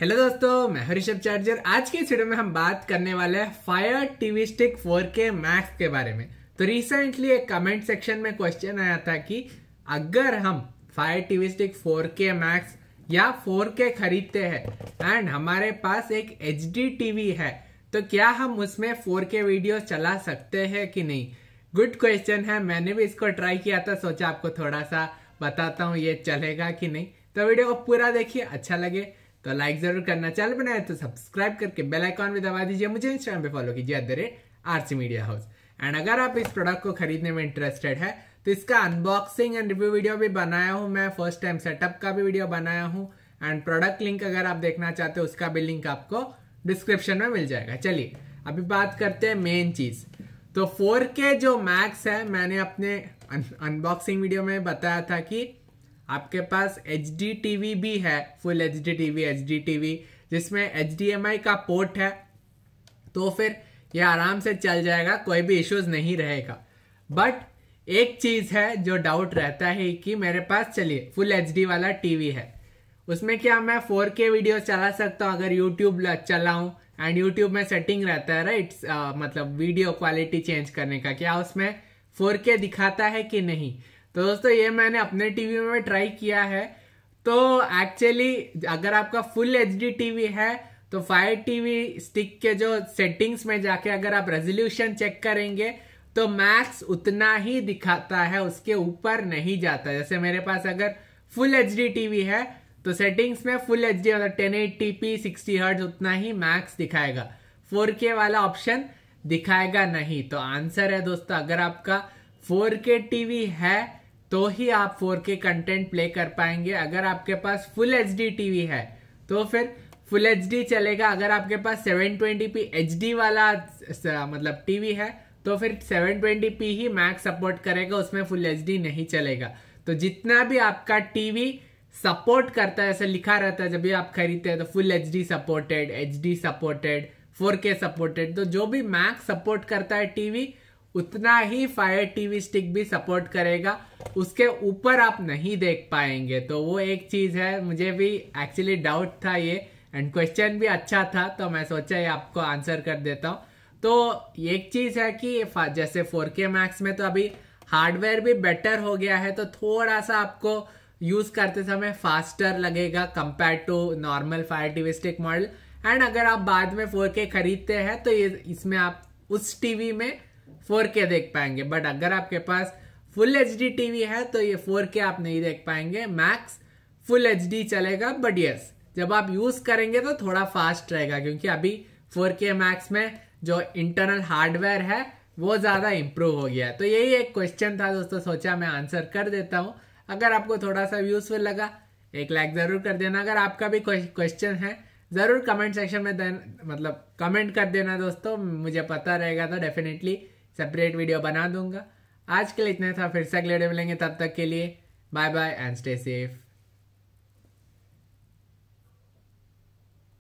hello दोस्तों मैं हरिशभ charger आज के इस वीडियो में हम बात करने वाले हैं fire TV stick 4K max के बारे में तो रिसेंटली एक कमेंट सेक्शन में क्वेश्चन आया था कि अगर हम fire TV stick 4K max या 4K खरीदते हैं एंड हमारे पास एक एच टीवी है तो क्या हम उसमें 4K वीडियो चला सकते हैं कि नहीं गुड क्वेश्चन है मैंने भी इसको ट्राई किया था सोचा आपको थोड़ा सा बताता हूँ ये चलेगा कि नहीं तो वीडियो को पूरा देखिए अच्छा लगे तो लाइक जरूर करना चैनल बनाए तो सब्सक्राइब करके बेल आइकॉन भी दबा दीजिए मुझे इंस्टाग्राम पे फॉलो कीजिए at the rate RC media house and अगर आप इस प्रोडक्ट को खरीदने में इंटरेस्टेड है तो इसका अनबॉक्सिंग एंड रिव्यू वीडियो भी बनाया हूँ मैं फर्स्ट टाइम सेटअप का भी वीडियो बनाया हूँ एंड प्रोडक्ट लिंक अगर आप देखना चाहते हो उसका भी लिंक आपको डिस्क्रिप्शन में मिल जाएगा चलिए अभी बात करते हैं मेन चीज तो 4K जो मैक्स है मैंने अपने अनबॉक्सिंग वीडियो में बताया था कि आपके पास एच डी भी है full HD D T TV एच डी टी वी जिसमें एच डी एम आई का पोर्ट है तो फिर ये आराम से चल जाएगा कोई भी इश्यूज नहीं रहेगा बट एक चीज है जो डाउट रहता है कि मेरे पास चलिए फुल एच वाला टीवी है उसमें क्या मैं 4K वीडियो चला सकता हूँ अगर यूट्यूब चलाऊँ एंड यूट्यूब में सेटिंग रहता है राइट uh, मतलब वीडियो क्वालिटी चेंज करने का क्या उसमें 4K दिखाता है कि नहीं तो दोस्तों ये मैंने अपने टीवी में ट्राई किया है तो एक्चुअली अगर आपका फुल एच डी टीवी है तो फायर टीवी स्टिक के जो सेटिंग्स में जाके अगर आप रेजोल्यूशन चेक करेंगे तो मैक्स उतना ही दिखाता है उसके ऊपर नहीं जाता जैसे मेरे पास अगर फुल एच डी टीवी है तो सेटिंग्स में फुल एच डी मतलब ten eighty p sixty hertz उतना ही मैक्स दिखाएगा फोर के वाला ऑप्शन दिखाएगा नहीं तो आंसर है दोस्तों अगर आपका फोर के टीवी है तो ही आप 4K कंटेंट प्ले कर पाएंगे अगर आपके पास फुल एच टीवी है तो फिर फुल एच चलेगा अगर आपके पास 720p एच वाला मतलब टीवी है तो फिर 720p ही मैक्स सपोर्ट करेगा उसमें फुल एच नहीं चलेगा तो जितना भी आपका टीवी सपोर्ट करता है जैसे लिखा रहता है जब भी आप खरीदते हैं तो full H supported H supported 4K supported तो जो भी मैक्स सपोर्ट करता है टीवी उतना ही फायर टीवी स्टिक भी सपोर्ट करेगा उसके ऊपर आप नहीं देख पाएंगे तो वो एक चीज़ है मुझे भी एक्चुअली डाउट था ये एंड क्वेश्चन भी अच्छा था तो मैं सोचा ये आपको आंसर कर देता हूँ तो एक चीज़ है कि जैसे 4K मैक्स में तो अभी हार्डवेयर भी बेटर हो गया है तो थोड़ा सा आपको यूज़ करते समय फास्टर लगेगा compare to normal Fire TV stick model and अगर आप बाद में 4K खरीदते हैं तो ये इसमें आप उस टीवी में फोर के देख पाएंगे बट अगर आपके पास फुल एच डी टीवी है तो ये फोर के आप नहीं देख पाएंगे मैक्स फुल एच डी चलेगा बट यस जब आप यूज करेंगे तो थोड़ा फास्ट रहेगा क्योंकि अभी फोर के मैक्स में जो इंटरनल हार्डवेयर है वो ज़्यादा इंप्रूव हो गया है तो यही एक क्वेश्चन था दोस्तों सोचा मैं आंसर कर देता हूँ अगर आपको थोड़ा सा यूजफुल लगा एक लाइक ज़रूर कर देना अगर आपका भी क्वेश्चन है ज़रूर कमेंट सेक्शन में देन मतलब कमेंट कर देना दोस्तों मुझे पता रहेगा तो डेफिनेटली सेपरेट वीडियो बना दूंगा आज के लिए इतना था फिर से अगले वीडियो मिलेंगे तब तक के लिए bye bye and stay safe